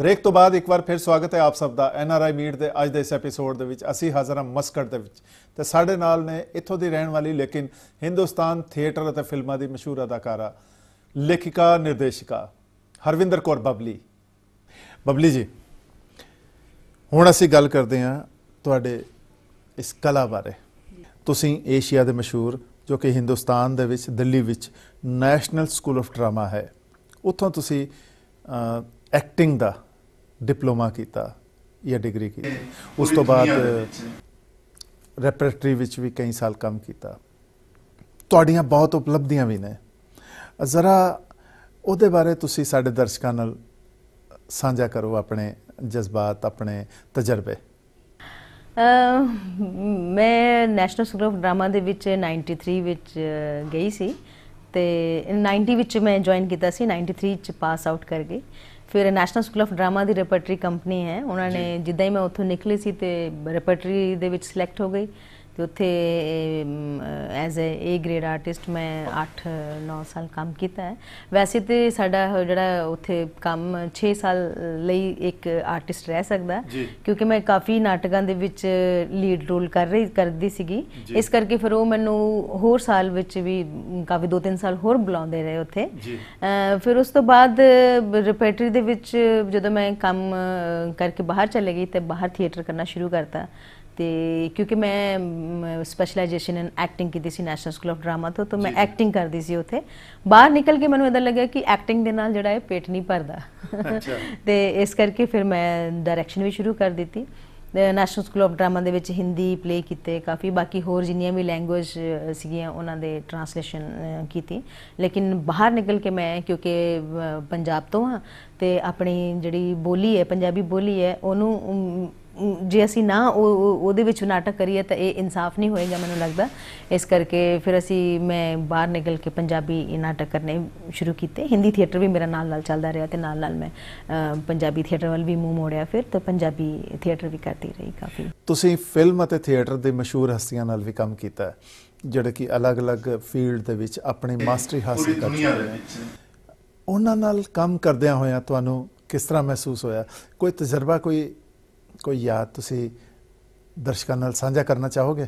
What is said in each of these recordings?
break ਤੋਂ ਬਾਅਦ ਇੱਕ ਵਾਰ ਫਿਰ ਸਵਾਗਤ ਹੈ ਆਪ ਸਭ ਦਾ ਐਨ ਆਰ ਆਈ ਮੀਟ ਦੇ ਅੱਜ ਦੇ ਇਸ ਐਪੀਸੋਡ ਦੇ ਵਿੱਚ ਅਸੀਂ ਹਾਜ਼ਰ ਹਾਂ ਮਸਕਟ ਦੇ ਵਿੱਚ ਤੇ ਸਾਡੇ ਨਾਲ ਨੇ ਇੱਥੋਂ ਦੀ ਰਹਿਣ ਵਾਲੀ ਲੇਕਿਨ ਹਿੰਦੁਸਤਾਨ ਥੀਏਟਰ ਅਤੇ ਫਿਲਮਾਂ ਦੀ ਮਸ਼ਹੂਰ ਅਦਾਕਾਰਾ ਲੇਖਿਕਾ ਨਿਰਦੇਸ਼ਿਕਾ ਹਰਵਿੰਦਰ ਕੌਰ ਬਬਲੀ ਬਬਲੀ ਜੀ ਹੁਣ ਅਸੀਂ ਗੱਲ ਕਰਦੇ ਹਾਂ ਤੁਹਾਡੇ ਇਸ ਕਲਾ ਬਾਰੇ ਤੁਸੀਂ ਏਸ਼ੀਆ ਦੇ ਮਸ਼ਹੂਰ ਜੋ ਕਿ ਹਿੰਦੁਸਤਾਨ ਦੇ ਵਿੱਚ ਦਿੱਲੀ ਵਿੱਚ ਨੈਸ਼ਨਲ ਸਕੂਲ ਆਫ ਡਰਾਮਾ ਹੈ ਉੱਥੋਂ ਤੁਸੀਂ ਐਕਟਿੰਗ ਦਾ ਡਿਪਲੋਮਾ ਕੀਤਾ ਜਾਂ ਡਿਗਰੀ ਕੀਤੀ ਉਸ ਤੋਂ ਬਾਅਦ ਰੈਪਰੇਟਰੀ ਵਿੱਚ ਵੀ ਕਈ ਸਾਲ ਕੰਮ ਕੀਤਾ ਤੁਹਾਡੀਆਂ ਬਹੁਤ ਉਪਲਬਧੀਆਂ ਵੀ ਨੇ ਜ਼ਰਾ ਉਹਦੇ ਬਾਰੇ ਤੁਸੀਂ ਸਾਡੇ ਦਰਸ਼ਕਾਂ ਨਾਲ ਸਾਂਝਾ ਕਰੋ ਆਪਣੇ ਜਜ਼ਬਾਤ ਆਪਣੇ ਤਜਰਬੇ ਮੈਂ ਨੈਸ਼ਨਲ ਸਕੂਲ ਆਫ ਡਰਾਮਾ ਦੇ ਵਿੱਚ 93 ਵਿੱਚ ਗਈ ਸੀ ਤੇ 90 ਵਿੱਚ ਮੈਂ ਜੁਆਇਨ ਕੀਤਾ ਸੀ 93 ਚ ਪਾਸ ਆਊਟ ਕਰ ਗਈ ਫਿਰ ਨੈਸ਼ਨਲ ਸਕੂਲ ਆਫ ਡਰਾਮਾ ਦੀ ਰੈਪਰਟਰੀ ਕੰਪਨੀ ਹੈ ਉਹਨਾਂ ਨੇ ਜਿੱਦਾਂ ਹੀ ਮੈਂ ਉੱਥੋਂ ਨਿਕਲੀ ਸੀ ਤੇ ਰੈਪਰਟਰੀ ਦੇ ਵਿੱਚ ਸਿਲੈਕਟ ਹੋ ਗਈ ਕਿ ਉੱਥੇ as a A grade artist ਮੈਂ 8 9 ਸਾਲ ਕੰਮ ਕੀਤਾ ਹੈ ਵੈਸੇ ਤੇ ਸਾਡਾ ਜਿਹੜਾ ਉੱਥੇ ਕੰਮ 6 ਸਾਲ ਲਈ ਇੱਕ ਆਰਟਿਸਟ ਰਹਿ ਸਕਦਾ ਕਿਉਂਕਿ ਮੈਂ ਕਾਫੀ ਨਾਟਕਾਂ ਦੇ ਵਿੱਚ ਲੀਡ ਰੋਲ ਕਰ ਰਹੀ ਕਰਦੀ ਸੀਗੀ ਇਸ ਕਰਕੇ ਫਿਰ ਉਹ ਮੈਨੂੰ ਹੋਰ ਸਾਲ ਵਿੱਚ ਵੀ ਕਾਫੀ 2-3 ਸਾਲ ਹੋਰ ਬੁਲਾਉਂਦੇ ਰਹੇ ਉੱਥੇ ਫਿਰ ਉਸ ਤੋਂ ਬਾਅਦ ਰਿਪੈਟਰੀ ਦੇ ਵਿੱਚ ਜਦੋਂ ਮੈਂ ਕੰਮ ਕਰਕੇ ਬਾਹਰ ਚਲੇ ਗਈ ਤੇ ਬਾਹਰ ਥੀਏਟਰ ਕਰਨਾ ਸ਼ੁਰੂ ਕਰਤਾ ਤੇ ਕਿਉਂਕਿ ਮੈਂ ਸਪੈਸ਼ਲਾਈਜੇਸ਼ਨ ਇਨ ਐਕਟਿੰਗ ਕੀਤੀ ਸੀ ਨੈਸ਼ਨਲ ਸਕੂਲ ਆਫ ਡਰਾਮਾ ਤੋਂ ਤਾਂ ਮੈਂ ਐਕਟਿੰਗ ਕਰਦੀ ਸੀ ਉੱਥੇ ਬਾਹਰ ਨਿਕਲ ਕੇ ਮੈਨੂੰ ਇਦਾਂ ਲੱਗਿਆ ਕਿ ਐਕਟਿੰਗ ਦੇ ਨਾਲ ਜਿਹੜਾ ਇਹ ਪੇਟ ਨਹੀਂ ਭਰਦਾ ਤੇ ਇਸ ਕਰਕੇ ਫਿਰ ਮੈਂ ਡਾਇਰੈਕਸ਼ਨ ਵੀ ਸ਼ੁਰੂ ਕਰ ਦਿੱਤੀ ਨੈਸ਼ਨਲ ਸਕੂਲ ਆਫ ਡਰਾਮਾ ਦੇ ਵਿੱਚ ਹਿੰਦੀ ਪਲੇ ਕੀਤੇ ਕਾਫੀ ਬਾਕੀ ਹੋਰ ਜਿੰਨੀਆਂ ਵੀ ਲੈਂਗੁਏਜ ਸੀਗੀਆਂ ਉਹਨਾਂ ਦੇ ਟਰਾਂਸਲੇਸ਼ਨ ਕੀਤੀ ਲੇਕਿਨ ਬਾਹਰ ਨਿਕਲ ਕੇ ਮੈਂ ਕਿਉਂਕਿ ਪੰਜਾਬ ਤੋਂ ਹਾਂ ਤੇ ਆਪਣੀ ਜਿਹੜੀ ਬੋਲੀ ਹੈ ਪੰਜਾਬੀ ਬੋਲੀ ਹੈ ਉਹਨੂੰ ਜੇ ਅਸੀਂ ਨਾ ਉਹਦੇ ਵਿੱਚ ਨਾਟਕ ਕਰੀਏ ਤਾਂ ਇਹ ਇਨਸਾਫ ਨਹੀਂ ਹੋਏਗਾ ਮੈਨੂੰ ਲੱਗਦਾ ਇਸ ਕਰਕੇ ਫਿਰ ਅਸੀਂ ਮੈਂ ਬਾਹਰ ਨਿਕਲ ਕੇ ਪੰਜਾਬੀ ਨਾਟਕ ਕਰਨੇ ਸ਼ੁਰੂ ਕੀਤੇ ਹਿੰਦੀ ਥੀਏਟਰ ਵੀ ਮੇਰਾ ਨਾਲ ਨਾਲ ਚੱਲਦਾ ਰਿਹਾ ਤੇ ਨਾਲ ਨਾਲ ਮੈਂ ਪੰਜਾਬੀ ਥੀਏਟਰ ਵੱਲ ਵੀ ਮੂੰਹ ਮੋੜਿਆ ਫਿਰ ਤਾਂ ਪੰਜਾਬੀ ਥੀਏਟਰ ਵੀ ਕਰਦੀ ਰਹੀ ਕਾਫੀ ਤੁਸੀਂ ਫਿਲਮ ਅਤੇ ਥੀਏਟਰ ਦੇ ਮਸ਼ਹੂਰ ਹਸਤੀਆਂ ਨਾਲ ਵੀ ਕੰਮ ਕੀਤਾ ਹੈ ਜਿਹੜੇ ਕਿ ਅਲੱਗ-ਅਲੱਗ ਫੀਲਡ ਦੇ ਵਿੱਚ ਆਪਣੇ ਮਾਸਟਰੀ ਹਾਸਲ ਕਰ ਚੁੱਕੇ ਨੇ ਉਹਨਾਂ ਨਾਲ ਕੰਮ ਕਰਦਿਆਂ ਹੋਇਆਂ ਤੁਹਾਨੂੰ ਕਿਸ ਤਰ੍ਹਾਂ ਮਹਿਸੂਸ ਹੋਇਆ ਕੋਈ ਤਜਰਬਾ ਕੋਈ ਕੋਈ ਯਾਦ ਤੁਸੀਂ ਦਰਸ਼ਕਾਂ ਨਾਲ ਸਾਂਝਾ ਕਰਨਾ ਚਾਹੋਗੇ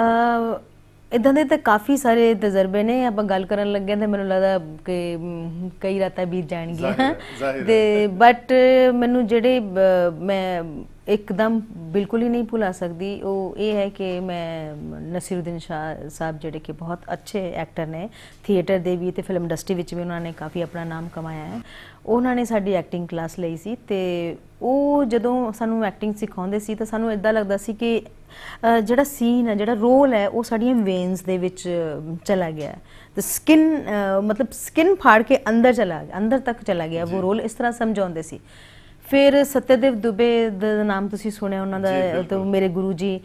ਅ ਇਦਾਂ ਦੇ ਤਾਂ ਕਾਫੀ ਸਾਰੇ ਤਜਰਬੇ ਨੇ ਆਪਾਂ ਗੱਲ ਕਰਨ ਲੱਗੇ ਤਾਂ ਮੈਨੂੰ ਲੱਗਦਾ ਕਿ ਕਈ ਰਾਤਾਂ ਬੀਤ ਜਾਣਗੀਆਂ ਤੇ ਬਟ ਮੈਨੂੰ ਜਿਹੜੇ ਮੈਂ ਇੱਕਦਮ ਬਿਲਕੁਲ ਹੀ ਨਹੀਂ ਭੁਲਾ ਸਕਦੀ ਉਹ ਇਹ ਹੈ ਕਿ ਮੈਂ ਨਸੀਰਉਦੀਨ ਸ਼ਾਹ ਸਾਹਿਬ ਜਿਹੜੇ ਕਿ ਬਹੁਤ ਅੱਛੇ ਐਕਟਰ ਨੇ ਥੀਏਟਰ ਦੇ ਵੀ ਤੇ ਫਿਲਮ ਇੰਡਸਟਰੀ ਵਿੱਚ ਵੀ ਉਹਨਾਂ ਨੇ ਕਾਫੀ ਆਪਣਾ ਨਾਮ ਕਮਾਇਆ ਹੈ ਉਹਨਾਂ ਨੇ ਸਾਡੀ ਐਕਟਿੰਗ ਕਲਾਸ ਲਈ ਸੀ ਤੇ ਉਹ ਜਦੋਂ ਸਾਨੂੰ ਐਕਟਿੰਗ ਸਿਖਾਉਂਦੇ ਸੀ ਤਾਂ ਸਾਨੂੰ ਇਦਾਂ ਲੱਗਦਾ ਸੀ ਕਿ ਜਿਹੜਾ ਸੀਨ ਹੈ ਜਿਹੜਾ ਰੋਲ ਹੈ ਉਹ ਸਾਡੀਆਂ ਵੇਨਸ ਦੇ ਵਿੱਚ ਚਲਾ ਗਿਆ ਤੇ ਸਕਿਨ ਮਤਲਬ ਸਕਿਨ ਫਾੜ ਕੇ ਅੰਦਰ ਚਲਾ ਗਿਆ ਅੰਦਰ ਤੱਕ ਚਲਾ ਗਿਆ ਉਹ ਰੋਲ ਇਸ ਤਰ੍ਹਾਂ ਸਮਝਾਉਂਦੇ ਸੀ ਫਿਰ ਸਤਿਦੇਵ ਦੁਬੇ ਦਾ ਨਾਮ ਤੁਸੀਂ ਸੁਣਿਆ ਉਹਨਾਂ ਦਾ ਤੇ ਮੇਰੇ ਗੁਰੂ ਜੀ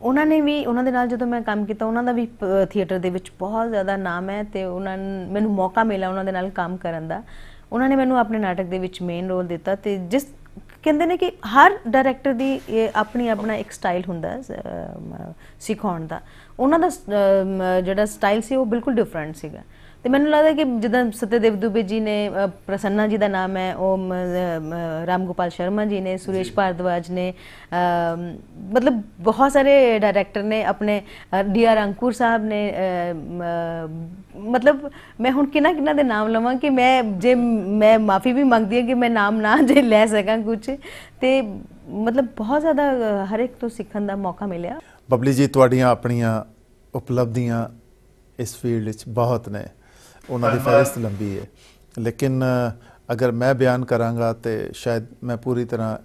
ਉਹਨਾਂ ਨੇ ਵੀ ਉਹਨਾਂ ਦੇ ਨਾਲ ਜਦੋਂ ਮੈਂ ਕੰਮ ਕੀਤਾ ਉਹਨਾਂ ਦਾ ਵੀ ਥੀਏਟਰ ਦੇ ਵਿੱਚ ਬਹੁਤ ਜ਼ਿਆਦਾ ਨਾਮ ਹੈ ਤੇ ਉਹਨਾਂ ਮੈਨੂੰ ਮੌਕਾ ਮਿਲਿਆ ਉਹਨਾਂ ਦੇ ਨਾਲ ਕੰਮ ਕਰਨ ਦਾ ਉਹਨਾਂ ਨੇ ਮੈਨੂੰ ਆਪਣੇ ਨਾਟਕ ਦੇ ਵਿੱਚ ਮੇਨ ਰੋਲ ਦਿੱਤਾ ਤੇ ਜਿਸ ਕਹਿੰਦੇ ਨੇ ਕਿ ਹਰ ਡਾਇਰੈਕਟਰ ਦੀ ਆਪਣੀ ਆਪਣਾ ਇੱਕ ਸਟਾਈਲ ਹੁੰਦਾ ਸਿਖਾਉਣ ਦਾ ਉਹਨਾਂ ਦਾ ਜਿਹੜਾ ਸਟਾਈਲ ਸੀ ਉਹ ਬਿਲਕੁਲ ਡਿਫਰੈਂਟ ਸੀਗਾ ਤੇ ਮੈਨੂੰ ਲੱਗਦਾ ਕਿ ਜਦੋਂ ਸਤਿਦੇਵ ਦੁਬੇ ਜੀ ਨੇ ਪ੍ਰਸੰਨਾ ਜੀ ਦਾ ਨਾਮ ਹੈ ਉਹ ਰਾਮਗੋਪਾਲ ਸ਼ਰਮਾ ਜੀ ਨੇ ਸੁਰੇਸ਼ ਭਾਰਦਵਾਜ ਨੇ ਮਤਲਬ ਬਹੁਤ ਸਾਰੇ ਡਾਇਰੈਕਟਰ ਨੇ ਆਪਣੇ ਡੀਆਰ ਅੰਕੁਰ ਸਾਹਿਬ ਨੇ ਮਤਲਬ ਮੈਂ ਹੁਣ ਕਿਨਾ ਕਿਨਾ ਦੇ ਨਾਮ ਲਵਾਂ ਕਿ ਮੈਂ ਜੇ ਮੈਂ ਮਾਫੀ ਵੀ ਮੰਗਦੀ ਹਾਂ ਕਿ ਮੈਂ ਨਾਮ ਨਾ ਜੇ ਲੈ ਸਕਾਂ ਕੁਝ ਤੇ ਮਤਲਬ ਬਹੁਤ ਜ਼ਿਆਦਾ ਹਰ ਇੱਕ ਤੋਂ ਸਿੱਖਣ ਦਾ ਮੌਕਾ ਮਿਲਿਆ ਬਬਲੀ ਜੀ ਤੁਹਾਡੀਆਂ ਆਪਣੀਆਂ ਉਪਲਬਧੀਆਂ ਇਸ ਫੀਲਡ ਵਿੱਚ ਬਹੁਤ ਨੇ ਉਹਨਾਂ ਦੀ ਫਹਿਰਿਸਤ ਲੰਬੀ ਹੈ ਲੇਕਿਨ ਅਗਰ ਮੈਂ ਬਿਆਨ ਕਰਾਂਗਾ ਤੇ ਸ਼ਾਇਦ ਮੈਂ ਪੂਰੀ ਤਰ੍ਹਾਂ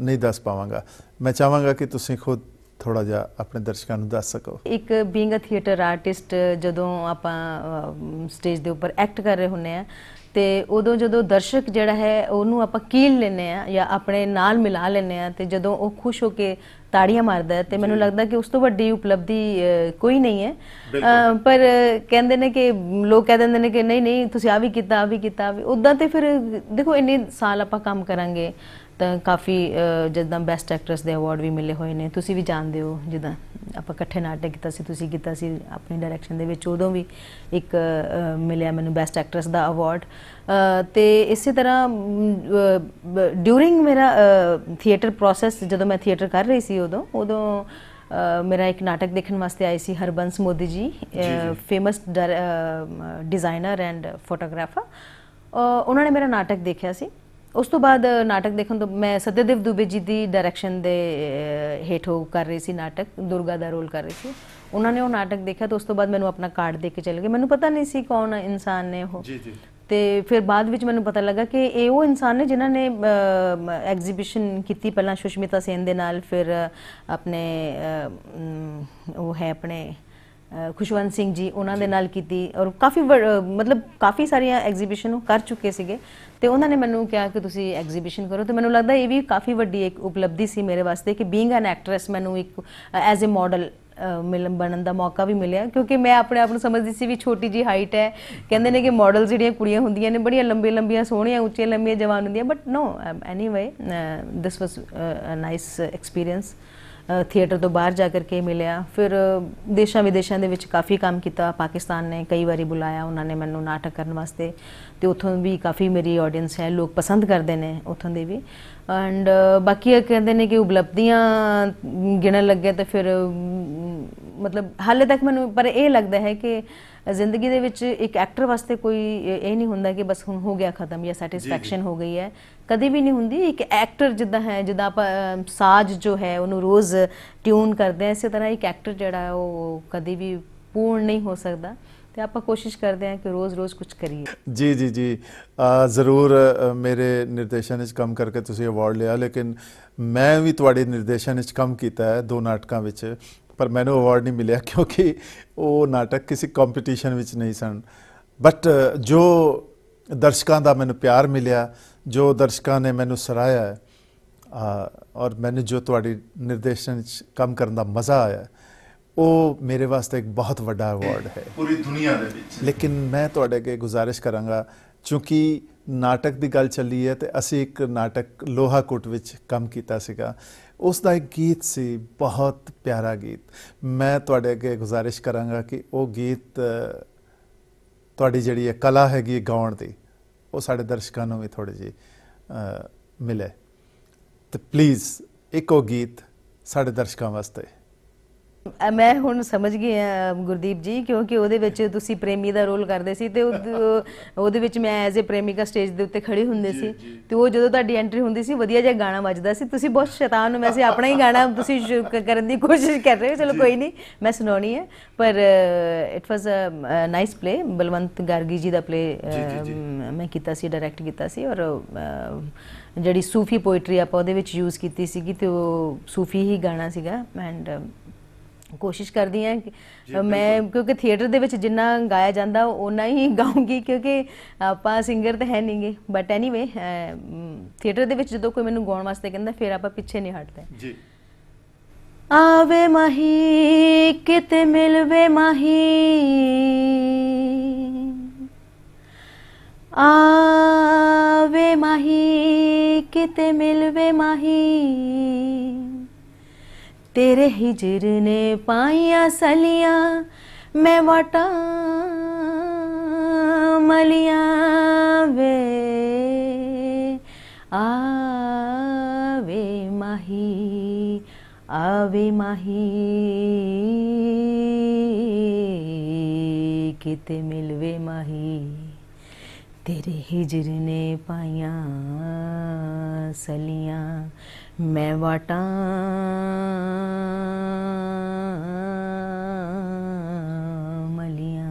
ਨਹੀਂ ਦੱਸ ਪਾਵਾਂਗਾ ਮੈਂ ਚਾਹਾਂਗਾ ਕਿ ਤੁਸੀਂ ਖੁਦ ਥੋੜਾ ਜਿਹਾ ਆਪਣੇ ਦਰਸ਼ਕਾਂ ਨੂੰ ਦੱਸ ਸਕੋ ਇੱਕ ਬੀਇੰਗ ਅ ਥੀਏਟਰ ਆਰਟਿਸਟ ਜਦੋਂ ਆਪਾਂ ਸਟੇਜ ਦੇ ਉੱਪਰ ਐਕਟ ਕਰ ਰਹੇ ਹੁੰਨੇ ਆ ਤੇ ਉਦੋਂ ਜਦੋਂ ਦਰਸ਼ਕ ਜਿਹੜਾ ਹੈ ਉਹਨੂੰ ਆਪਾਂ ਕੀਲ ਲੈਨੇ ਆ ਜਾਂ ਆਪਣੇ ਨਾਲ ਮਿਲਾ ਲੈਨੇ ਆ ਤੇ ਜਦੋਂ ਉਹ ਖੁਸ਼ ਹੋ ਕੇ ਤਾੜੀਆਂ ਮਾਰਦਾ ਤੇ ਮੈਨੂੰ ਲੱਗਦਾ ਕਿ ਉਸ ਤੋਂ ਵੱਡੀ ਉਪਲਬਧੀ ਕੋਈ ਨਹੀਂ ਹੈ ਪਰ ਕਹਿੰਦੇ ਨੇ ਕਿ ਲੋਕ ਕਹਿ ਦਿੰਦੇ ਨੇ ਕਿ ਨਹੀਂ ਨਹੀਂ ਤੁਸੀਂ ਆ ਵੀ ਕੀਤਾ ਆ ਵੀ ਕੀਤਾ ਉਦਾਂ ਤੇ ਫਿਰ ਦੇਖੋ ਇੰਨੇ ਸਾਲ ਆਪਾਂ ਕੰਮ ਕਰਾਂਗੇ ਤਾਂ ਕਾਫੀ ਜਿੱਦਾਂ ਬੈਸਟ ਐਕਟਰਸ ਦੇ ਅਵਾਰਡ ਵੀ ਮਿਲੇ ਹੋਏ ਨੇ ਤੁਸੀਂ ਵੀ ਜਾਣਦੇ ਹੋ ਜਿੱਦਾਂ ਆਪਾਂ ਇਕੱਠੇ ਨਾਟਕ ਕੀਤਾ ਸੀ ਤੁਸੀਂ ਕੀਤਾ ਸੀ ਆਪਣੀ ਡਾਇਰੈਕਸ਼ਨ ਦੇ ਵਿੱਚ ਉਦੋਂ ਵੀ ਇੱਕ ਮਿਲਿਆ ਮੈਨੂੰ ਬੈਸਟ ਐਕਟਰਸ ਦਾ ਅਵਾਰਡ ਤੇ ਇਸੇ ਤਰ੍ਹਾਂ ਡਿਊਰਿੰਗ ਮੇਰਾ ਥੀਏਟਰ ਪ੍ਰੋਸੈਸ ਜਦੋਂ ਮੈਂ ਥੀਏਟਰ ਕਰ ਰਹੀ ਸੀ ਉਦੋਂ ਉਦੋਂ ਮੇਰਾ ਇੱਕ ਨਾਟਕ ਦੇਖਣ ਵਾਸਤੇ ਆਏ ਸੀ ਹਰਬੰਸ ਮੋਦੀ ਜੀ ਫੇਮਸ ਡਿਜ਼ਾਈਨਰ ਐਂਡ ਫੋਟੋਗ੍ਰਾਫਰ ਉਹਨਾਂ ਨੇ ਮੇਰਾ ਨਾਟਕ ਦੇਖਿਆ ਸੀ ਉਸ ਤੋਂ ਬਾਅਦ ਨਾਟਕ ਦੇਖਣ ਤੋਂ ਮੈਂ ਸਤਿਦੇਵ ਦੁਬੇ ਜੀ ਦੀ ਡਾਇਰੈਕਸ਼ਨ ਦੇ ਹੇਠ ਹੋ ਕਰ ਰਹੀ ਸੀ ਨਾਟਕ ਦੁਰਗਾ ਦਾ ਰੋਲ ਕਰ ਰਹੀ ਸੀ ਉਹਨਾਂ ਨੇ ਉਹ ਨਾਟਕ ਦੇਖਿਆ ਤਾਂ ਉਸ ਤੋਂ ਬਾਅਦ ਮੈਨੂੰ ਆਪਣਾ ਕਾਰਡ ਦੇ ਕੇ ਚਲੇ ਗਏ ਮੈਨੂੰ ਪਤਾ ਨਹੀਂ ਸੀ ਕੌਣ ਇਨਸਾਨ ਨੇ ਉਹ ਜੀ ਜੀ ਤੇ ਫਿਰ ਬਾਅਦ ਵਿੱਚ ਮੈਨੂੰ ਪਤਾ ਲੱਗਾ ਕਿ ਇਹ ਉਹ ਇਨਸਾਨ ਨੇ ਜਿਨ੍ਹਾਂ ਨੇ ਐਗਜ਼ੀਬਿਸ਼ਨ ਕੀਤੀ ਪਹਿਲਾਂ ਸੁਸ਼ਮਿਤਾ ਸੇਨ ਦੇ ਨਾਲ ਫਿਰ ਆਪਣੇ ਉਹ ਹੈ ਆਪਣੇ ਖੁਸ਼ਵੰਤ ਸਿੰਘ ਜੀ ਉਹਨਾਂ ਦੇ ਨਾਲ ਕੀਤੀ ਔਰ ਕਾਫੀ ਮਤਲਬ ਕਾਫੀ ਸਾਰੀਆਂ ਐਗਜ਼ੀਬਿਸ਼ਨ ਕਰ ਚੁੱਕੇ ਸੀਗੇ ਤੇ ਉਹਨਾਂ ਨੇ ਮੈਨੂੰ ਕਿਹਾ ਕਿ ਤੁਸੀਂ ਐਗਜ਼ੀਬਿਸ਼ਨ ਕਰੋ ਤੇ ਮੈਨੂੰ ਲੱਗਦਾ ਇਹ ਵੀ ਕਾਫੀ ਵੱਡੀ ਇੱਕ ਉਪਲਬਧੀ ਸੀ ਮੇਰੇ ਵਾਸਤੇ ਕਿ ਬੀਇੰਗ ਐਨ ਐਕਟ੍ਰੈਸ ਮੈਨੂੰ ਇੱਕ ਐਜ਼ ਅ ਮਾਡਲ ਮਿਲਣ ਬਣਨ ਦਾ ਮੌਕਾ ਵੀ ਮਿਲਿਆ ਕਿਉਂਕਿ ਮੈਂ ਆਪਣੇ ਆਪ ਨੂੰ ਸਮਝਦੀ ਸੀ ਵੀ ਛੋਟੀ ਜੀ ਹਾਈਟ ਹੈ ਕਹਿੰਦੇ ਨੇ ਕਿ ਮਾਡਲ ਜਿਹੜੀਆਂ ਕੁੜੀਆਂ ਹੁੰਦੀਆਂ ਨੇ ਬੜੀਆਂ ਲੰਬੇ ਲੰਬੀਆਂ ਸੋਹਣੀਆਂ ਉੱਚੀਆਂ ਲੰਮੀਆਂ ਜਵਾਨ ਹੁੰਦੀਆਂ but no anyway this was a nice experience theatre ਤੋਂ ਬਾਹਰ ਜਾ ਕੇ ਮਿਲਿਆ ਫਿਰ ਦੇਸ਼ਾਂ ਵਿਦੇਸ਼ਾਂ ਦੇ ਵਿੱਚ ਕਾਫੀ ਕੰਮ ਕੀਤਾ ਪਾਕਿਸਤਾਨ ਨੇ ਕਈ ਵਾਰੀ ਬੁਲਾਇਆ ਉਹਨਾਂ ਨੇ ਮੈਨੂੰ ਨਾਟਕ ਕਰਨ ਵਾਸਤੇ ਤੇ ਉੱਥੋਂ ਵੀ ਕਾਫੀ ਮੇਰੀ ਆਡੀਅנס ਹੈ ਲੋਕ ਪਸੰਦ ਕਰਦੇ ਨੇ ਉੱਥੋਂ ਦੇ ਵੀ ਐਂਡ ਬਾਕੀ ਇਹ ਕਹਿੰਦੇ ਨੇ ਕਿ ਉਪਲਬਧੀਆਂ ਗਿਣਨ ਲੱਗੇ ਤਾਂ ਫਿਰ ਮਤਲਬ ਹਾਲੇ ਤੱਕ ਮੈਨੂੰ ਪਰ ਇਹ ਲੱਗਦਾ ਹੈ ਕਿ ਜ਼ਿੰਦਗੀ ਦੇ ਵਿੱਚ ਇੱਕ ਐਕਟਰ ਵਾਸਤੇ ਕੋਈ ਇਹ ਨਹੀਂ ਹੁੰਦਾ ਕਿ ਬਸ ਹੁਣ ਹੋ ਗਿਆ ਖਤਮ ਜਾਂ ਸੈਟੀਸਫੈਕਸ਼ਨ ਹੋ ਗਈ ਹੈ ਕਦੇ ਵੀ ਨਹੀਂ ਹੁੰਦੀ ਇੱਕ ਐਕਟਰ ਜਿੱਦਾਂ ਹੈ ਜਿੱਦਾਂ ਆਪਾਂ ਸਾਜ਼ ਜੋ ਹੈ ਉਹਨੂੰ ਰੋਜ਼ ਟਿਊਨ ਕਰਦੇ ਆ ਇਸੇ ਤਰ੍ਹਾਂ ਇੱਕ ਐਕਟਰ ਜਿਹੜਾ ਉਹ ਕਦੇ ਵੀ ਪੂਰਨ ਨਹੀਂ ਹੋ ਸਕਦਾ ਤੇ ਆਪਾਂ ਕੋਸ਼ਿਸ਼ ਕਰਦੇ ਆ ਕਿ ਰੋਜ਼-ਰੋਜ਼ ਕੁਝ ਕਰੀਏ ਜੀ ਜੀ ਜੀ ਜ਼ਰੂਰ ਮੇਰੇ ਨਿਰਦੇਸ਼ਨ ਵਿੱਚ ਕੰਮ ਕਰਕੇ ਤੁਸੀਂ ਅਵਾਰਡ ਲਿਆ ਲੇਕਿਨ ਮੈਂ ਵੀ ਤੁਹਾਡੇ ਨਿਰਦੇਸ਼ਨ ਵਿੱਚ ਕੰਮ ਕੀਤਾ ਹੈ ਦੋ ਨਾਟਕਾਂ ਵਿੱਚ ਪਰ ਮੈਨੂੰ ਅਵਾਰਡ ਨਹੀਂ ਮਿਲਿਆ ਕਿਉਂਕਿ ਉਹ ਨਾਟਕ ਕਿਸੇ ਕੰਪੀਟੀਸ਼ਨ ਵਿੱਚ ਨਹੀਂ ਸਨ ਬਟ ਜੋ ਦਰਸ਼ਕਾਂ ਦਾ ਮੈਨੂੰ ਪਿਆਰ ਮਿਲਿਆ ਜੋ ਦਰਸ਼ਕਾਂ ਨੇ ਮੈਨੂੰ ਸਰਾਇਆ ਔਰ ਮੈਨੂੰ ਜੋ ਤੁਹਾਡੀ ਨਿਰਦੇਸ਼ਨ ਵਿੱਚ ਕੰਮ ਕਰਨ ਦਾ ਮਜ਼ਾ ਆਇਆ ਉਹ ਮੇਰੇ ਵਾਸਤੇ ਇੱਕ ਬਹੁਤ ਵੱਡਾ ਅਵਾਰਡ ਹੈ ਪੂਰੀ ਦੁਨੀਆ ਦੇ ਵਿੱਚ ਲੇਕਿਨ ਮੈਂ ਤੁਹਾਡੇ ਅੱਗੇ ਗੁਜ਼ਾਰਿਸ਼ ਕਰਾਂਗਾ ਕਿਉਂਕਿ ਨਾਟਕ ਦੀ ਗੱਲ ਚੱਲੀ ਹੈ ਤੇ ਅਸੀਂ ਇੱਕ ਨਾਟਕ ਲੋਹਾਕੋਟ ਵਿੱਚ ਕੰਮ ਕੀਤਾ ਸੀਗਾ ਉਸ ਦਾ ਇੱਕ ਗੀਤ ਸੀ ਬਹੁਤ ਪਿਆਰਾ ਗੀਤ ਮੈਂ ਤੁਹਾਡੇ ਅੱਗੇ ਗੁਜ਼ਾਰਿਸ਼ ਕਰਾਂਗਾ ਕਿ ਉਹ ਗੀਤ ਤੁਹਾਡੀ ਜਿਹੜੀ ਹੈ ਕਲਾ ਹੈਗੀ ਗਾਉਣ ਦੀ ਉਹ ਸਾਡੇ ਦਰਸ਼ਕਾਂ ਨੂੰ ਵੀ ਥੋੜੀ ਜੀ ਮਿਲੇ ਤੇ ਪਲੀਜ਼ ਇੱਕ ਉਹ ਗੀਤ ਸਾਡੇ ਦਰਸ਼ਕਾਂ ਵਾਸਤੇ ਮੈਂ ਹੁਣ ਸਮਝ ਗਈ ਆ ਗੁਰਦੀਪ ਜੀ ਕਿਉਂਕਿ ਉਹਦੇ ਵਿੱਚ ਤੁਸੀਂ ਪ੍ਰੇਮੀ ਦਾ ਰੋਲ ਕਰਦੇ ਸੀ ਤੇ ਉਹਦੇ ਵਿੱਚ ਮੈਂ ਐਜ਼ ਅ ਪ੍ਰੇਮਿਕਾ ਸਟੇਜ ਦੇ ਉੱਤੇ ਖੜੀ ਹੁੰਦੀ ਸੀ ਤੇ ਉਹ ਜਦੋਂ ਤੁਹਾਡੀ ਐਂਟਰੀ ਹੁੰਦੀ ਸੀ ਵਧੀਆ ਜਿਹਾ ਗਾਣਾ ਵੱਜਦਾ ਸੀ ਤੁਸੀਂ ਬਹੁਤ ਸ਼ੈਤਾਨ ਨੂੰ ਵੈਸੇ ਆਪਣਾ ਹੀ ਗਾਣਾ ਤੁਸੀਂ ਕਰਨ ਦੀ ਕੋਸ਼ਿਸ਼ ਕਰ ਰਹੇ ਹੋ ਚਲੋ ਕੋਈ ਨਹੀਂ ਮੈਂ ਸੁਣਾਉਣੀ ਹੈ ਪਰ it was a nice play Balwant Gargi ji ਦਾ ਪਲੇ ਮੈਂ ਕੀਤਾ ਸੀ ਡਾਇਰੈਕਟ ਕੀਤਾ ਸੀ ਔਰ ਜਿਹੜੀ ਸੂਫੀ ਪੋਇਟਰੀ ਆਪਾਂ ਉਹਦੇ ਵਿੱਚ ਯੂਜ਼ ਕੀਤੀ ਸੀਗੀ ਤੇ ਉਹ ਸੂਫੀ ਹੀ ਗਾਣਾ ਸੀਗਾ ਐਂਡ ਕੋਸ਼ਿਸ਼ ਕਰਦੀ ਆ ਮੈਂ ਕਿਉਂਕਿ ਥੀਏਟਰ ਦੇ ਵਿੱਚ ਜਿੰਨਾ ਗਾਇਆ ਜਾਂਦਾ ਉਹਨਾਂ ਹੀ ਗਾਉਂਗੀ ਕਿਉਂਕਿ ਆਪਾਂ ਸਿੰਗਰ ਤਾਂ ਹੈ ਨਹੀਂਗੇ ਬਟ ਐਨੀਵੇ ਥੀਏਟਰ ਦੇ ਵਿੱਚ ਜਦੋਂ ਕੋਈ ਮੈਨੂੰ ਗਾਉਣ ਵਾਸਤੇ ਕਹਿੰਦਾ ਫਿਰ ਆਪਾਂ ਪਿੱਛੇ ਨਹੀਂ ਹਟਦੇ ਜੀ ਆਵੇ ਮਹੀ ਕਿਤੇ ਮਿਲਵੇ ਮਹੀ ਆਵੇ ਮਹੀ ਕਿਤੇ ਮਿਲਵੇ ਮਹੀ तेरे हिजर ने पाइया सलिया मैं वाटा मलिया वे आवे माही आवे माही किते मिलवे माही तेरे हिजर ने पाइया सलिया ਮੈਂ ਵਟਾਂ ਮਲੀਆਂ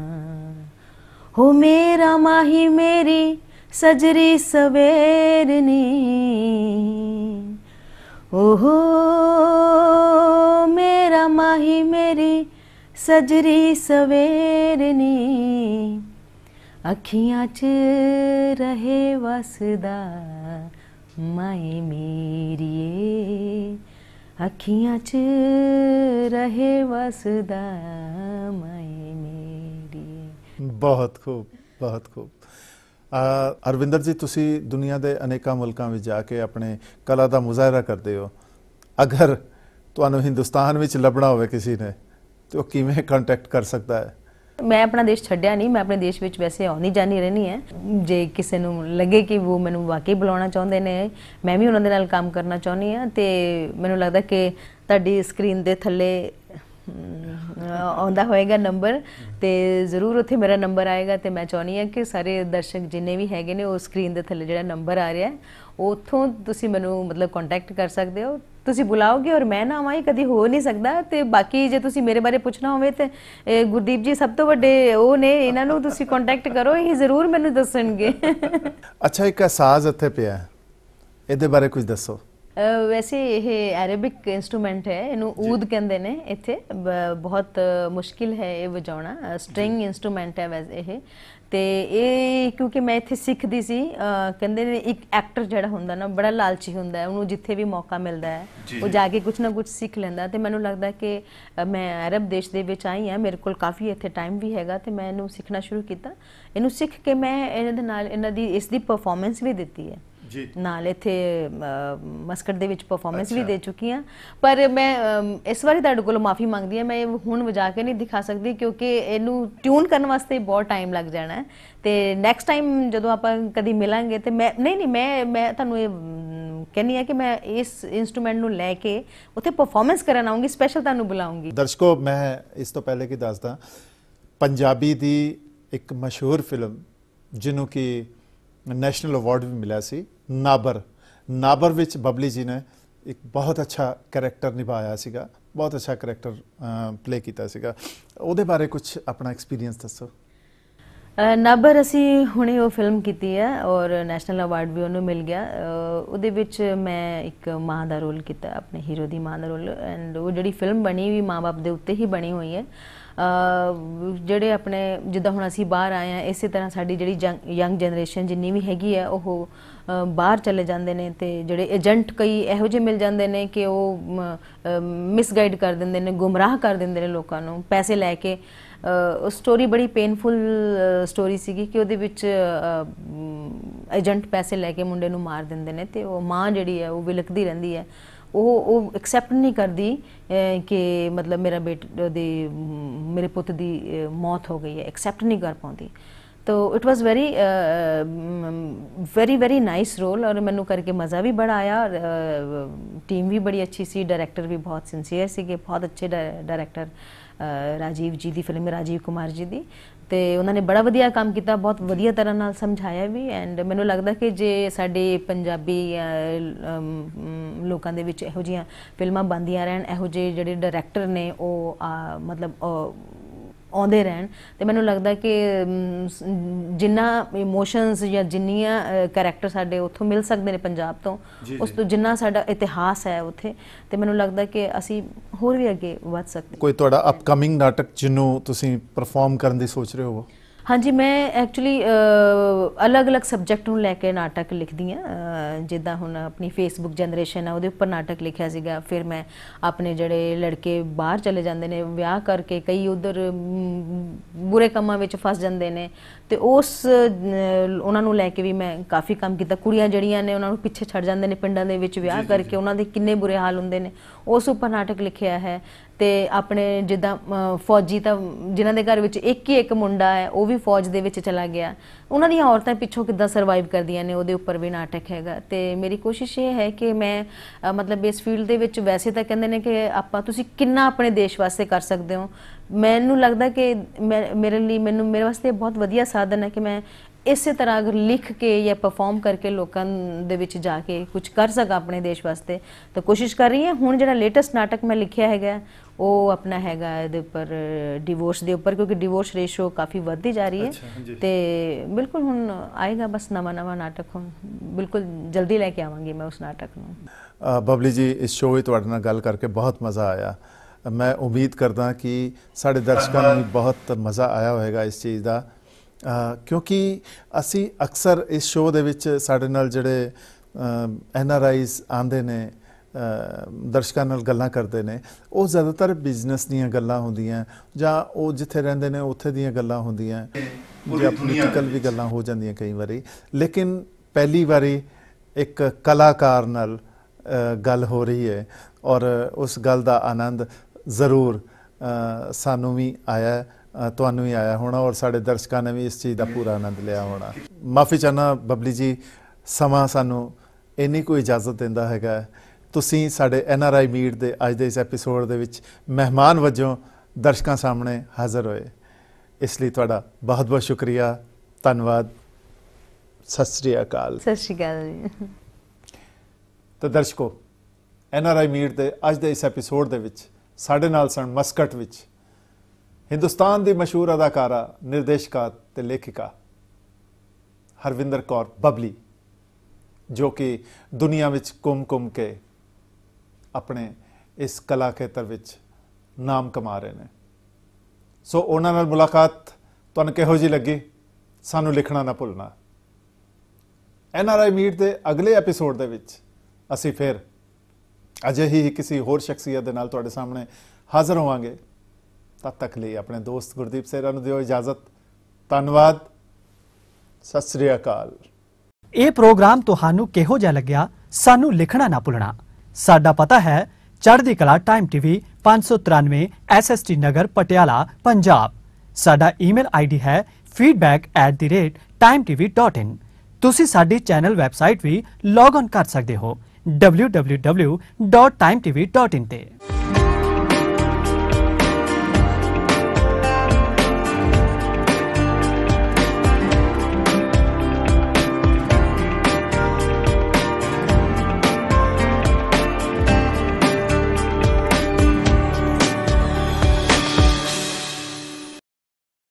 ਹੋ ਮੇਰਾ ਮਾਹੀ ਮੇਰੀ ਸਜਰੀ ਸਵੇਰ ਨੇ ਓਹੋ ਮੇਰਾ ਮਾਹੀ ਮੇਰੀ ਸਜਰੀ ਸਵੇਰ ਨੇ ਅੱਖੀਆਂ 'ਚ ਰਹੇ ਵਸਦਾ ਮੈਂ ਮੇਰੀਏ ਅੱਖੀਆਂ 'ਚ ਰਹੇ ਵਸਦਾ ਮੈਂ ਮੇਰੀਏ ਬਹੁਤ ਖੂਬ ਬਹੁਤ ਖੂਬ ਅਰਵਿੰਦਰ ਜੀ ਤੁਸੀਂ ਦੁਨੀਆ ਦੇ ਅਨੇਕਾਂ ਮੁਲਕਾਂ ਵਿੱਚ ਜਾ ਕੇ ਆਪਣੇ ਕਲਾ ਦਾ ਮੁਜ਼ਾਹਰਾ ਕਰਦੇ ਹੋ ਅਗਰ ਤੁਹਾਨੂੰ ਹਿੰਦੁਸਤਾਨ ਵਿੱਚ ਲੱਭਣਾ ਹੋਵੇ ਕਿਸੇ ਨੇ ਤੇ ਉਹ ਕਿਵੇਂ ਕੰਟੈਕਟ ਕਰ ਸਕਦਾ ਹੈ ਮੈਂ ਆਪਣਾ ਦੇਸ਼ ਛੱਡਿਆ ਨਹੀਂ ਮੈਂ ਆਪਣੇ ਦੇਸ਼ ਵਿੱਚ ਵੈਸੇ ਆਉਣੀ ਜਾਣੀ ਰਹਿਣੀ ਹੈ ਜੇ ਕਿਸੇ ਨੂੰ ਲੱਗੇ ਕਿ ਉਹ ਮੈਨੂੰ ਵਾਕਈ ਬੁਲਾਉਣਾ ਚਾਹੁੰਦੇ ਨੇ ਮੈਂ ਵੀ ਉਹਨਾਂ ਦੇ ਨਾਲ ਕੰਮ ਕਰਨਾ ਚਾਹੁੰਦੀ ਆ ਤੇ ਮੈਨੂੰ ਲੱਗਦਾ ਕਿ ਤੁਹਾਡੀ ਸਕਰੀਨ ਦੇ ਥੱਲੇ ਆਉਂਦਾ ਹੋਏਗਾ ਨੰਬਰ ਤੇ ਜ਼ਰੂਰ ਉੱਥੇ ਮੇਰਾ ਨੰਬਰ ਆਏਗਾ ਤੇ ਮੈਂ ਚਾਹੁੰਦੀ ਆ ਕਿ ਸਾਰੇ ਦਰਸ਼ਕ ਜਿੰਨੇ ਵੀ ਹੈਗੇ ਨੇ ਉਹ ਸਕਰੀਨ ਦੇ ਥੱਲੇ ਜਿਹੜਾ ਨੰਬਰ ਆ ਰਿਹਾ ਹੈ ਉਥੋਂ ਤੁਸੀਂ ਮੈਨੂੰ ਮਤਲਬ ਕੰਟੈਕਟ ਕਰ ਸਕਦੇ ਹੋ ਤੁਸੀਂ ਬੁਲਾਓਗੇ ਔਰ ਮੈਂ ਨਾ ਆਵਾਂ ਕਦੀ ਹੋ ਨਹੀਂ ਸਕਦਾ ਤੇ ਬਾਕੀ ਜੇ ਤੁਸੀਂ ਮੇਰੇ ਬਾਰੇ ਪੁੱਛਣਾ ਹੋਵੇ ਤੇ ਗੁਰਦੀਪ ਜੀ ਸਭ ਤੋਂ ਵੱਡੇ ਉਹ ਨੇ ਇਹਨਾਂ ਨੂੰ ਤੁਸੀਂ ਕੰਟੈਕਟ ਕਰੋ ਇਹ ਜ਼ਰੂਰ ਮੈਨੂੰ ਦੱਸਣਗੇ ਅੱਛਾ ਇੱਕ ਸਾਜ਼ ਇੱਥੇ ਪਿਆ ਇਹਦੇ ਬਾਰੇ ਕੁਝ ਦੱਸੋ ਵੈਸੇ ਇਹ ਅਰੇਬਿਕ ਇਨਸਟਰੂਮੈਂਟ ਹੈ ਇਹਨੂੰ ਊਦ ਕਹਿੰਦੇ ਨੇ ਇੱਥੇ ਬਹੁਤ ਮੁਸ਼ਕਿਲ ਹੈ ਇਹ ਵਜਾਉਣਾ ਸਟ੍ਰਿੰਗ ਇਨਸਟਰੂਮੈਂਟ ਹੈ ਵੈਸੇ ਇਹ ਤੇ ਇਹ ਕਿਉਂਕਿ ਮੈਂ ਇੱਥੇ ਸਿੱਖਦੀ ਸੀ ਕਹਿੰਦੇ ਨੇ ਇੱਕ ਐਕਟਰ ਜਿਹੜਾ ਹੁੰਦਾ ਨਾ ਬੜਾ ਲਾਲਚੀ ਹੁੰਦਾ ਉਹਨੂੰ ਜਿੱਥੇ ਵੀ ਮੌਕਾ ਮਿਲਦਾ ਹੈ ਉਹ ਜਾ ਕੇ ਕੁਝ ਨਾ ਕੁਝ ਸਿੱਖ ਲੈਂਦਾ ਤੇ ਮੈਨੂੰ ਲੱਗਦਾ ਕਿ ਮੈਂ ਅਰਬ ਦੇਸ਼ ਦੇ ਵਿੱਚ ਆਈ ਹਾਂ ਮੇਰੇ ਕੋਲ ਕਾਫੀ ਇੱਥੇ ਟਾਈਮ ਵੀ ਹੈਗਾ ਤੇ ਮੈਂ ਇਹਨੂੰ ਸਿੱਖਣਾ ਸ਼ੁਰੂ ਕੀਤਾ ਇਹਨੂੰ ਸਿੱਖ ਕੇ ਮੈਂ ਇਹਨਾਂ ਦੇ ਨਾਲ ਇਹਨਾਂ ਦੀ ਇਸ ਦੀ ਪਰਫਾਰਮੈਂਸ ਵੀ ਦਿੱਤੀ ਹੈ ਨਾਲ ਇੱਥੇ ਮਸਕਟ ਦੇ ਵਿੱਚ ਪਰਫਾਰਮੈਂਸ ਵੀ ਦੇ ਚੁੱਕੀ ਆ ਪਰ ਮੈਂ ਇਸ ਵਾਰੀ ਤੁਹਾਡੇ ਕੋਲ ਮਾਫੀ ਮੰਗਦੀ ਆ ਮੈਂ ਹੁਣ ਵਜਾ ਕੇ ਨਹੀਂ ਦਿਖਾ ਸਕਦੀ ਕਿਉਂਕਿ ਇਹਨੂੰ ਟਿਊਨ ਕਰਨ ਵਾਸਤੇ ਬਹੁਤ ਟਾਈਮ ਲੱਗ ਜਾਣਾ ਤੇ ਨੈਕਸਟ ਟਾਈਮ ਜਦੋਂ ਆਪਾਂ ਕਦੀ ਮਿਲਾਂਗੇ ਤੇ ਮੈਂ ਨਹੀਂ ਨਹੀਂ ਮੈਂ ਮੈਂ ਤੁਹਾਨੂੰ ਇਹ ਕਹਿੰਨੀ ਆ ਕਿ ਮੈਂ ਇਸ ਇਨਸਟਰੂਮੈਂਟ ਨੂੰ ਲੈ ਕੇ ਉੱਥੇ ਪਰਫਾਰਮੈਂਸ ਕਰਨ ਆਉਂਗੀ ਸਪੈਸ਼ਲ ਤੁਹਾਨੂੰ ਬੁਲਾਉਂਗੀ ਦਰਸ਼ਕੋ ਮੈਂ ਇਸ ਤੋਂ ਪਹਿਲੇ ਕੀ ਦੱਸਦਾ ਪੰਜਾਬੀ ਦੀ ਇੱਕ ਮਸ਼ਹੂਰ ਫਿਲਮ ਜਿਹਨੂੰ ਕਿ ਨੈਸ਼ਨਲ ਅਵਾਰਡ ਵੀ ਮਿਲਿਆ ਸੀ ਨਾਬਰ ਨਾਬਰ ਵਿੱਚ ਬਬਲੀ ਜੀ ਨੇ ਇੱਕ ਬਹੁਤ ਅੱਛਾ ਕੈਰੈਕਟਰ ਨਿਭਾਇਆ ਸੀਗਾ ਬਹੁਤ ਅੱਛਾ ਕੈਰੈਕਟਰ ਪਲੇ ਕੀਤਾ ਸੀਗਾ ਉਹਦੇ ਬਾਰੇ ਕੁਝ ਆਪਣਾ ਐਕਸਪੀਰੀਅੰਸ ਦੱਸੋ ਨਾਬਰ ਅਸੀਂ ਹੁਣੇ ਉਹ ਫਿਲਮ ਕੀਤੀ ਹੈ ਔਰ ਨੈਸ਼ਨਲ ਅਵਾਰਡ ਵੀ ਉਹਨੂੰ ਮਿਲ ਗਿਆ ਉਹਦੇ ਵਿੱਚ ਮੈਂ ਇੱਕ ਮਾਂ ਦਾ ਰੋਲ ਕੀਤਾ ਆਪਣੇ ਹੀਰੋ ਦੀ ਮਾਂ ਦਾ ਰੋਲ ਐਂਡ ਉਹ ਜਿਹੜੀ ਫਿਲਮ ਬਣੀ ਵੀ ਮਾਂ-ਬਾਪ ਦੇ ਉੱਤੇ ਹੀ ਬਣੀ ਹੋਈ ਹੈ ਜਿਹੜੇ ਆਪਣੇ ਜਿੱਦਾਂ ਹੁਣ ਅਸੀਂ ਬਾਹਰ ਆਏ ਆ ਇਸੇ ਤਰ੍ਹਾਂ ਸਾਡੀ ਜਿਹੜੀ ਯੰਗ ਜਨਰੇਸ਼ਨ ਜਿੰਨੀ ਵੀ ਹੈਗੀ ਆ ਉਹ ਬਾਹਰ ਚਲੇ ਜਾਂਦੇ ਨੇ ਤੇ ਜਿਹੜੇ ਏਜੰਟ ਕਈ ਇਹੋ ਜਿਹੇ ਮਿਲ ਜਾਂਦੇ ਨੇ ਕਿ ਉਹ ਮਿਸਗਾਈਡ ਕਰ ਦਿੰਦੇ ਨੇ ਗੁੰਮਰਾਹ ਕਰ ਦਿੰਦੇ ਨੇ ਲੋਕਾਂ ਨੂੰ ਪੈਸੇ ਲੈ ਕੇ ਉਹ ਸਟੋਰੀ ਬੜੀ ਪੇਨਫੁਲ ਸਟੋਰੀ ਸੀਗੀ ਕਿ ਉਹਦੇ ਵਿੱਚ ਏਜੰਟ ਪੈਸੇ ਲੈ ਕੇ ਮੁੰਡੇ ਨੂੰ ਮਾਰ ਦਿੰਦੇ ਨੇ ਤੇ ਉਹ ਮਾਂ ਜਿਹੜੀ ਹੈ ਉਹ ਵਿਲਕਦੀ ਰਹਿੰਦੀ ਹੈ ਉਹ ਉਹ ਐਕਸੈਪਟ ਨਹੀਂ ਕਰਦੀ ਕਿ ਮਤਲਬ ਮੇਰਾ ਬੇਟੇ ਦੇ ਮੇਰੇ ਪੁੱਤ ਦੀ ਮੌਤ ਹੋ ਗਈ ਹੈ ਐਕਸੈਪਟ ਨਹੀਂ ਕਰ ਪਾਉਂਦੀ तो it was very very very nice role और मैनू करके मज़ा भी बड़ा आया और टीम भी बड़ी अच्छी सी डायरेक्टर भी बहुत सिंसियर सी बहुत अच्छे डायरेक्टर राजीव जी की फिल्म राजीव कुमार जी की ਤੇ ਉਹਨਾਂ ਨੇ ਬੜਾ ਵਧੀਆ ਕੰਮ ਕੀਤਾ ਬਹੁਤ ਵਧੀਆ ਤਰ੍ਹਾਂ ਨਾਲ ਸਮਝਾਇਆ ਵੀ ਐਂਡ ਮੈਨੂੰ ਲੱਗਦਾ ਕਿ ਜੇ ਸਾਡੇ ਪੰਜਾਬੀ ਲੋਕਾਂ ਦੇ ਵਿੱਚ ਇਹੋ ਜੀਆਂ ਫਿਲਮਾਂ ਬੰਦੀਆਂ ਰਹਿਣ ਇਹੋ ਜਿਹੇ ਜਿਹੜੇ ਡਾਇਰੈਕਟਰ ਨੇ ਉਹ ਮਤਲਬ ਆਉਂਦੇ ਰਹਿਣ ਤੇ ਮੈਨੂੰ ਲੱਗਦਾ ਕਿ ਜਿੰਨਾ ਇਮੋਸ਼ਨਸ ਜਾਂ ਜਿੰਨੀਆਂ ਕੈਰੈਕਟਰ ਸਾਡੇ ਉੱਥੋਂ ਮਿਲ ਸਕਦੇ ਨੇ ਪੰਜਾਬ ਤੋਂ ਉਸ ਤੋਂ ਜਿੰਨਾ ਸਾਡਾ ਇਤਿਹਾਸ ਹੈ ਉੱਥੇ ਤੇ ਮੈਨੂੰ ਲੱਗਦਾ ਕਿ ਅਸੀਂ ਹੋਰ ਵੀ ਅੱਗੇ ਵਧ ਸਕਦੇ ਕੋਈ ਤੁਹਾਡਾ ਅਪਕਮਿੰਗ ਨਾਟਕ ਜਿਹਨੂੰ ਤੁਸੀਂ ਪਰਫਾਰਮ ਕਰਨ ਦੀ ਸੋਚ ਰਹੇ ਹੋ ਹਾਂਜੀ ਮੈਂ ਐਕਚੁਅਲੀ ਅਲੱਗ-ਅਲੱਗ ਸਬਜੈਕਟ ਨੂੰ ਲੈ ਕੇ ਨਾਟਕ ਲਿਖਦੀ ਆ ਜਿੱਦਾਂ ਹੁਣ ਆਪਣੀ ਫੇਸਬੁੱਕ ਜਨਰੇਸ਼ਨ ਆ ਉਹਦੇ ਉੱਪਰ ਨਾਟਕ ਲਿਖਿਆ ਸੀਗਾ ਫਿਰ ਮੈਂ ਆਪਣੇ ਜਿਹੜੇ ਲੜਕੇ ਬਾਹਰ ਚਲੇ ਜਾਂਦੇ ਨੇ ਵਿਆਹ ਕਰਕੇ ਕਈ ਉਧਰ ਬੁਰੇ ਕੰਮਾਂ ਵਿੱਚ ਫਸ ਜਾਂਦੇ ਨੇ ਤੇ ਉਸ ਉਹਨਾਂ ਨੂੰ ਲੈ ਕੇ ਵੀ ਮੈਂ ਕਾਫੀ ਕੰਮ ਕੀਤਾ ਕੁੜੀਆਂ ਜਿਹੜੀਆਂ ਨੇ ਉਹਨਾਂ ਨੂੰ ਪਿੱਛੇ ਛੱਡ ਜਾਂਦੇ ਨੇ ਪਿੰਡਾਂ ਦੇ ਵਿੱਚ ਵਿਆਹ ਕਰਕੇ ਉਹਨਾਂ ਦੇ ਕਿੰਨੇ ਬੁਰੇ ਹਾਲ ਹੁੰਦੇ ਨੇ ਉਸ ਉੱਪਰ ਨਾਟਕ ਲਿਖਿਆ ਹੈ ਤੇ ਆਪਣੇ ਜਿੱਦਾਂ ਫੌਜੀ ਤਾਂ ਜਿਨ੍ਹਾਂ ਦੇ ਘਰ ਵਿੱਚ ਇੱਕ ਹੀ ਇੱਕ ਮੁੰਡਾ ਹੈ ਉਹ ਵੀ ਫੌਜ ਦੇ ਵਿੱਚ ਚਲਾ ਗਿਆ ਉਹਨਾਂ ਦੀਆਂ ਔਰਤਾਂ ਪਿੱਛੋਂ ਕਿੱਦਾਂ ਸਰਵਾਈਵ ਕਰਦੀਆਂ ਨੇ ਉਹਦੇ ਉੱਪਰ ਵੀ ਨਾਟਕ ਹੈਗਾ ਤੇ ਮੇਰੀ ਕੋਸ਼ਿਸ਼ ਇਹ ਹੈ ਕਿ ਮੈਂ ਮਤਲਬ ਇਸ ਫੀਲਡ ਦੇ ਵਿੱਚ ਵੈਸੇ ਤਾਂ ਕਹਿੰਦੇ ਨੇ ਕਿ ਆਪਾਂ ਤੁਸੀਂ ਕਿੰਨਾ ਆਪਣੇ ਦੇਸ਼ ਵਾਸਤੇ ਕਰ ਸਕਦੇ ਹੋ ਮੈਨੂੰ ਲੱਗਦਾ ਕਿ ਮੇਰੇ ਲਈ ਮੈਨੂੰ ਮੇਰੇ ਵਾਸਤੇ ਬਹੁਤ ਵਧੀਆ ਸਾਧਨ ਹੈ ਕਿ ਮੈਂ ਇਸੇ ਤਰ੍ਹਾਂ ਅਗਰ ਲਿਖ ਕੇ ਜਾਂ ਪਰਫਾਰਮ ਕਰਕੇ ਲੋਕਾਂ ਦੇ ਵਿੱਚ ਜਾ ਕੇ ਕੁਝ ਕਰ ਸਕਾਂ ਆਪਣੇ ਦੇਸ਼ ਵਾਸਤੇ ਤਾਂ ਕੋਸ਼ਿਸ਼ ਕਰ ਰਹੀ ਹਾਂ ਹੁਣ ਜਿਹੜਾ ਲੇਟੈਸਟ ਨਾਟਕ ਮੈਂ ਲਿਖਿਆ ਹੈਗਾ ਉਹ ਆਪਣਾ ਹੈਗਾ ਇਹਦੇ ਉੱਪਰ ਡਿਵੋਰਸ ਦੇ ਉੱਪਰ ਕਿਉਂਕਿ ਡਿਵੋਰਸ ਰੇਸ਼ੋ ਕਾਫੀ ਵੱਧਦੀ ਜਾ ਰਹੀ ਹੈ ਤੇ ਬਿਲਕੁਲ ਹੁਣ ਆਏਗਾ ਬਸ ਨਵਾਂ ਨਵਾਂ ਨਾਟਕ ਹੁਣ ਬਿਲਕੁਲ ਜਲਦੀ ਲੈ ਕੇ ਆਵਾਂਗੀ ਮੈਂ ਉਸ ਨਾਟਕ ਨੂੰ ਬਬਲੀ ਜੀ ਇਸ ਸ਼ੋਅ ਵਿੱਚ ਤੁਹਾਡੇ ਨਾਲ ਗੱਲ ਕਰਕੇ ਬਹੁਤ ਮਜ਼ਾ ਆਇਆ ਮੈਂ ਉਮੀਦ ਕਰਦਾ ਕਿ ਸਾਡੇ ਦਰਸ਼ਕਾਂ ਨੂੰ ਬਹੁਤ ਮਜ਼ਾ ਆਇਆ ਹੋਵੇਗਾ ਇਸ ਚੀਜ਼ ਦਾ ਕਿਉਂਕਿ ਅਸੀਂ ਅਕਸਰ ਇਸ ਸ਼ੋਅ ਦੇ ਵਿੱਚ ਸਾਡੇ ਨਾਲ ਜਿਹੜੇ ਐਨ ਆਰ ਆਈਜ਼ ਆਂਦੇ ਨੇ ਦਰਸ਼ਕਾਂ ਨਾਲ ਗੱਲਾਂ ਕਰਦੇ ਨੇ ਉਹ ਜ਼ਿਆਦਾਤਰ ਬਿਜ਼ਨਸ ਦੀਆਂ ਗੱਲਾਂ ਹੁੰਦੀਆਂ ਜਾਂ ਉਹ ਜਿੱਥੇ ਰਹਿੰਦੇ ਨੇ ਉੱਥੇ ਦੀਆਂ ਗੱਲਾਂ ਹੁੰਦੀਆਂ ਜਾਂ ਪੋਲੀਟੀਕਲ ਵੀ ਗੱਲਾਂ ਹੋ ਜਾਂਦੀਆਂ ਕਈ ਵਾਰੀ ਲੇਕਿਨ ਪਹਿਲੀ ਵਾਰੀ ਇੱਕ ਕਲਾਕਾਰ ਨਾਲ ਗੱਲ ਹੋ ਰਹੀ ਹੈ ਔਰ ਉਸ ਗੱਲ ਦਾ ਆਨੰਦ ਜ਼ਰੂਰ ਸਾਨੂੰ ਵੀ ਆਇਆ ਤੁਹਾਨੂੰ ਵੀ ਆਇਆ ਹੋਣਾ ਔਰ ਸਾਡੇ ਦਰਸ਼ਕਾਂ ਨੇ ਵੀ ਇਸ ਚੀਜ਼ ਦਾ ਪੂਰਾ ਆਨੰਦ ਲਿਆ ਹੋਣਾ ਮਾਫੀ ਚਾਹਨਾ ਬਬਲੀ ਜੀ ਸਮਾਂ ਸਾਨੂੰ ਇੰਨੀ ਕੋਈ ਇਜਾਜ਼ਤ ਦਿੰਦਾ ਹੈਗਾ ਤੁਸੀਂ ਸਾਡੇ ਐਨ ਆਰ ਆਈ ਮੀਟ ਦੇ ਅੱਜ ਦੇ ਇਸ ਐਪੀਸੋਡ ਦੇ ਵਿੱਚ ਮਹਿਮਾਨ ਵਜੋਂ ਦਰਸ਼ਕਾਂ ਸਾਹਮਣੇ ਹਾਜ਼ਰ ਹੋਏ ਇਸ ਲਈ ਤੁਹਾਡਾ ਬਹੁਤ ਬਹੁਤ ਸ਼ੁਕਰੀਆ ਧੰਨਵਾਦ ਸਤਿ ਸ੍ਰੀ ਅਕਾਲ ਸਤਿ ਸ੍ਰੀ ਅਕਾਲ ਤਾਂ ਦਰਸ਼ਕੋ ਐਨ ਆਰ ਆਈ ਮੀਟ ਦੇ ਅੱਜ ਦੇ ਇਸ ਐਪੀਸੋਡ ਦੇ ਵਿੱਚ ਸਾਡੇ ਨਾਲ ਸਨ ਮਸਕਟ ਵਿੱਚ ਹਿੰਦੁਸਤਾਨ ਦੀ ਮਸ਼ਹੂਰ ਅਦਾਕਾਰਾ ਨਿਰਦੇਸ਼ਕਾ ਤੇ ਲੇਖਿਕਾ ਹਰਵਿੰਦਰ ਕੌਰ ਬਬਲੀ ਜੋ ਕਿ ਦੁਨੀਆ ਵਿੱਚ ਕੁੰਮ-ਕੁੰਮ ਕੇ ਆਪਣੇ ਇਸ ਕਲਾ ਖੇਤਰ ਵਿੱਚ ਨਾਮ ਕਮਾ ਰਹੇ ਨੇ ਸੋ ਉਹਨਾਂ ਨਾਲ ਮੁਲਾਕਾਤ ਤੁਹਾਨੂੰ ਕਿਹੋ ਜੀ ਲੱਗੀ ਸਾਨੂੰ ਲਿਖਣਾ ਨਾ ਭੁੱਲਣਾ ਐਨ ਆਰ ਆਈ ਮੀਟ ਦੇ ਅਗਲੇ ਐਪੀਸੋਡ ਦੇ ਵਿੱਚ ਅਸੀਂ ਫਿਰ अजे ही किसी होर शख्सियत तो सामने हाजिर होवे तद तक लिए अपने दोस्त गुरदीप सेरा दौ इजाजत धनवाद सत श्रीकाल ये प्रोग्राम तो कहो जहा लग्या सू लिखना ना भुलना साडा पता है चढ़ती कला टाइम टीवी पांच सौ तिरानवे S S T Nagar Patiala Punjab साडा ईमेल आई डी है feedback at the rate time TV dot in तुम सा चैनल वैबसाइट भी लॉग ऑन कर सकते हो www.timetv.in ਤੇ